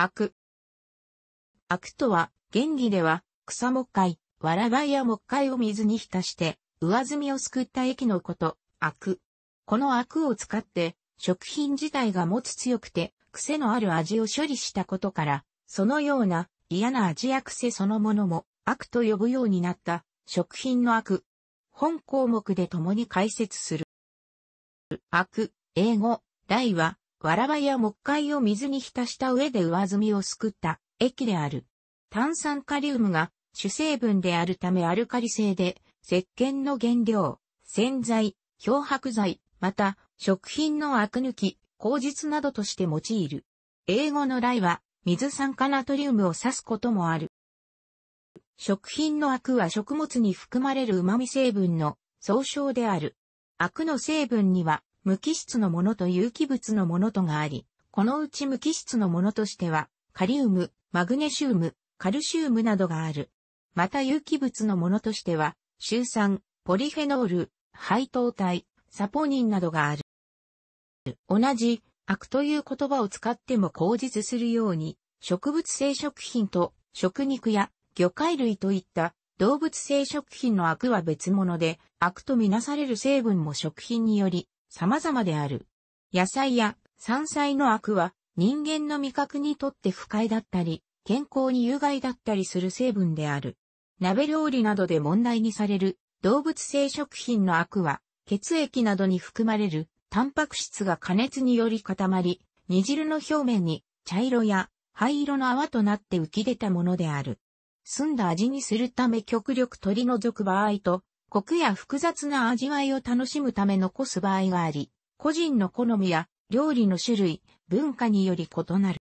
悪。悪とは、原理では、草木灰、わらばや木いを水に浸して、上積みをすくった液のこと、悪。この悪を使って、食品自体が持つ強くて、癖のある味を処理したことから、そのような嫌な味や癖そのものも悪と呼ぶようになった食品の悪。本項目で共に解説する。悪、英語、題はわらばや木灰を水に浸した上で上積みをすくった液である。炭酸カリウムが主成分であるためアルカリ性で、石鹸の原料、洗剤、漂白剤、また食品のアク抜き、口実などとして用いる。英語の来は水酸化ナトリウムを指すこともある。食品のアクは食物に含まれる旨味成分の総称である。アクの成分には無機質のものと有機物のものとがあり、このうち無機質のものとしては、カリウム、マグネシウム、カルシウムなどがある。また有機物のものとしては、シュウ酸、ポリフェノール、配糖体、サポニンなどがある。同じ、悪という言葉を使っても口実するように、植物性食品と食肉や魚介類といった動物性食品の悪は別物で、悪とみなされる成分も食品により様々である。野菜や山菜の悪は人間の味覚にとって不快だったり、健康に有害だったりする成分である。鍋料理などで問題にされる動物性食品の悪は血液などに含まれるタンパク質が加熱により固まり、煮汁の表面に茶色や灰色の泡となって浮き出たものである。澄んだ味にするため極力取り除く場合と、コクや複雑な味わいを楽しむため残す場合があり、個人の好みや料理の種類、文化により異なる。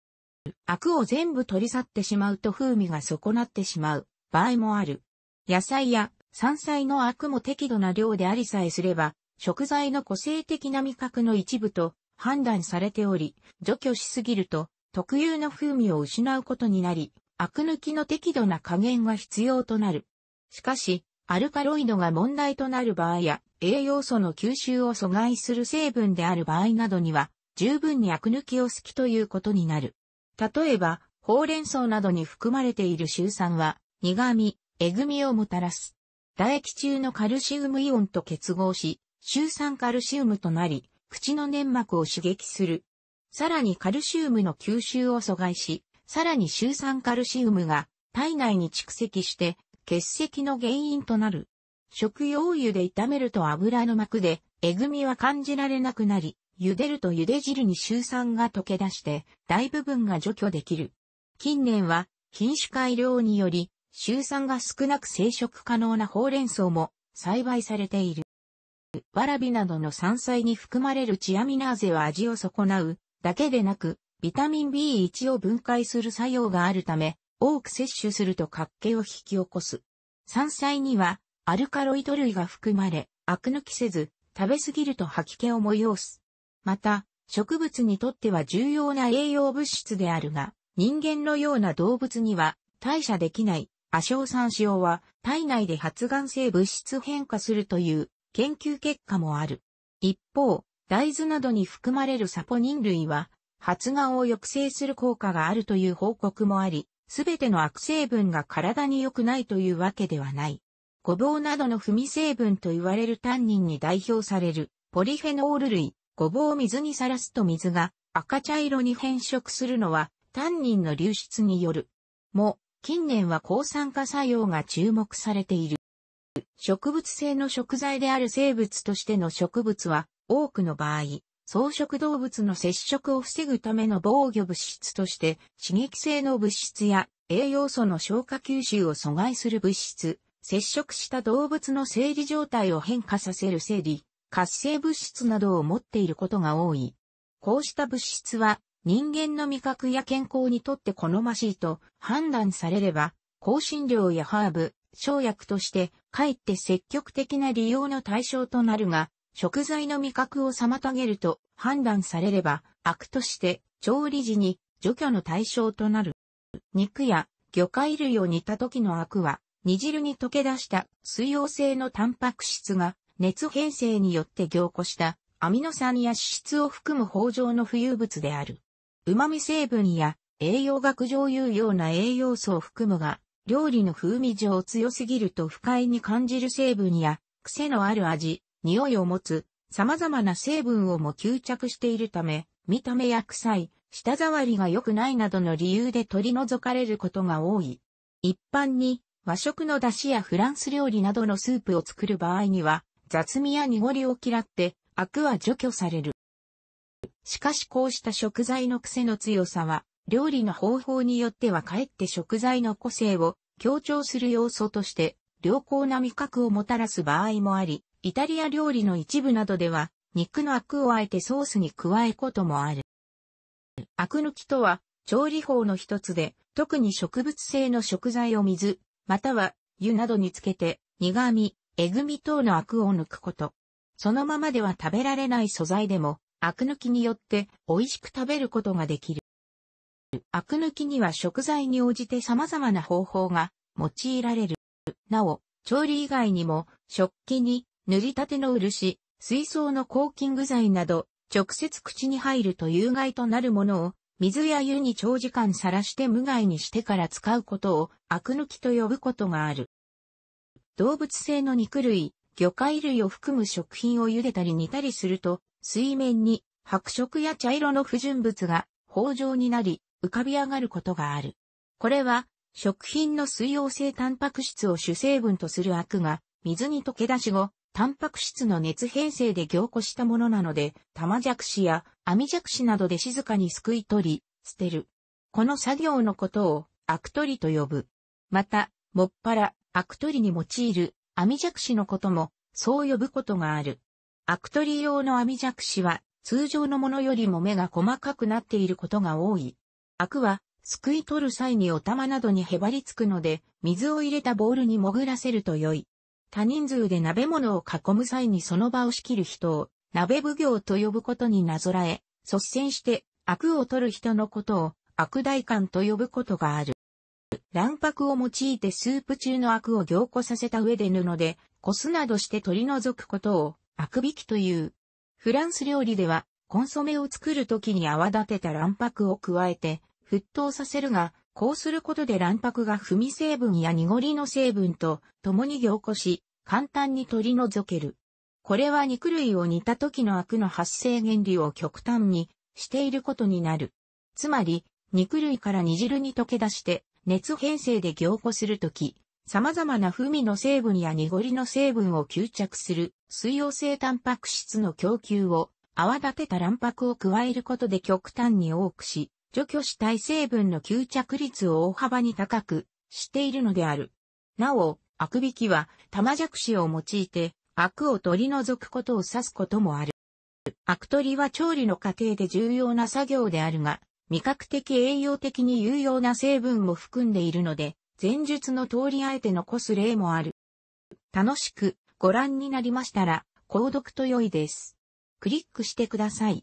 アクを全部取り去ってしまうと風味が損なってしまう場合もある。野菜や山菜のアクも適度な量でありさえすれば、食材の個性的な味覚の一部と判断されており、除去しすぎると特有の風味を失うことになり、アク抜きの適度な加減が必要となる。しかし、アルカロイドが問題となる場合や、栄養素の吸収を阻害する成分である場合などには、十分にアク抜きを好きということになる。例えば、ほうれん草などに含まれているシュウ酸は、苦味、えぐみをもたらす。唾液中のカルシウムイオンと結合し、シュウ酸カルシウムとなり、口の粘膜を刺激する。さらにカルシウムの吸収を阻害し、さらにシュウ酸カルシウムが体内に蓄積して結石の原因となる。食用油で炒めると油の膜で、えぐみは感じられなくなり、茹でると茹で汁に臭酸が溶け出して、大部分が除去できる。近年は、品種改良により、臭酸が少なく生殖可能なほうれん草も栽培されている。わらびなどの山菜に含まれるチアミナーゼは味を損なうだけでなく、ビタミン B1 を分解する作用があるため、多く摂取すると活気を引き起こす。山菜にはアルカロイド類が含まれ、悪抜きせず、食べ過ぎると吐き気を催す。また、植物にとっては重要な栄養物質であるが、人間のような動物には代謝できないアショウ酸塩は体内で発がん性物質変化するという研究結果もある。一方、大豆などに含まれるサポニン類は発がんを抑制する効果があるという報告もあり、すべての悪成分が体に良くないというわけではない。ごぼうなどの不味成分と言われるタンニンに代表されるポリフェノール類、ごぼうを水にさらすと水が赤茶色に変色するのはタンニンの流出による。も、近年は抗酸化作用が注目されている。植物性の食材である生物としての植物は多くの場合、草食動物の接触を防ぐための防御物質として刺激性の物質や栄養素の消化吸収を阻害する物質、接触した動物の生理状態を変化させる生理、活性物質などを持っていることが多い。こうした物質は人間の味覚や健康にとって好ましいと判断されれば、香辛料やハーブ、生薬としてかえって積極的な利用の対象となるが、食材の味覚を妨げると判断されれば、悪として調理時に除去の対象となる。肉や魚介類を煮た時の悪は、煮汁に溶け出した水溶性のタンパク質が熱変性によって凝固したアミノ酸や脂質を含む豊穣の浮遊物である。旨味成分や栄養学上有用な栄養素を含むが、料理の風味上強すぎると不快に感じる成分や癖のある味、匂いを持つ様々な成分をも吸着しているため、見た目や臭い、舌触りが良くないなどの理由で取り除かれることが多い。一般に和食の出汁やフランス料理などのスープを作る場合には雑味や濁りを嫌ってアクは除去される。しかしこうした食材の癖の強さは料理の方法によってはかえって食材の個性を強調する要素として良好な味覚をもたらす場合もあり、イタリア料理の一部などでは、肉のアクをあえてソースに加えこともある。アク抜きとは、調理法の一つで、特に植物性の食材を水、または湯などにつけて、苦味、えぐみ等のアクを抜くこと。そのままでは食べられない素材でも、アク抜きによって美味しく食べることができる。アク抜きには食材に応じて様々な方法が用いられる。なお、調理以外にも食器に塗りたての漆、水槽のコーキング剤など、直接口に入ると有害となるものを、水や湯に長時間さらして無害にしてから使うことを、アク抜きと呼ぶことがある。動物性の肉類、魚介類を含む食品を茹でたり煮たりすると、水面に白色や茶色の不純物が豊状になり、浮かび上がることがある。これは、食品の水溶性タンパク質を主成分とする悪が、水に溶け出し後、タンパク質の熱変成で凝固したものなので、玉弱視や網弱視などで静かにすくい取り、捨てる。この作業のことを、アク取りと呼ぶ。また、もっぱら、アク取りに用いる、網弱視のことも、そう呼ぶことがある。アク取り用の網弱視は、通常のものよりも目が細かくなっていることが多い。アクは、すくい取る際にお玉などにへばりつくので、水を入れたボールに潜らせると良い。多人数で鍋物を囲む際にその場を仕切る人を、鍋奉行と呼ぶことになぞらえ、率先して悪を取る人のことを悪代官と呼ぶことがある。卵白を用いてスープ中の悪を凝固させた上で布で、こすなどして取り除くことを悪引きという。フランス料理では、コンソメを作るときに泡立てた卵白を加えて、沸騰させるが、こうすることで卵白が踏み成分や濁りの成分と共に凝固し、簡単に取り除ける。これは肉類を煮た時の悪の発生原理を極端にしていることになる。つまり、肉類から煮汁に溶け出して熱変成で凝固するとき、様々な風味の成分や濁りの成分を吸着する水溶性タンパク質の供給を泡立てた卵白を加えることで極端に多くし、除去したい成分の吸着率を大幅に高くしているのである。なお、悪ク引きは玉弱子を用いて、悪を取り除くことを指すこともある。アク取りは調理の過程で重要な作業であるが、味覚的栄養的に有用な成分も含んでいるので、前述の通りあえて残す例もある。楽しくご覧になりましたら、購読と良いです。クリックしてください。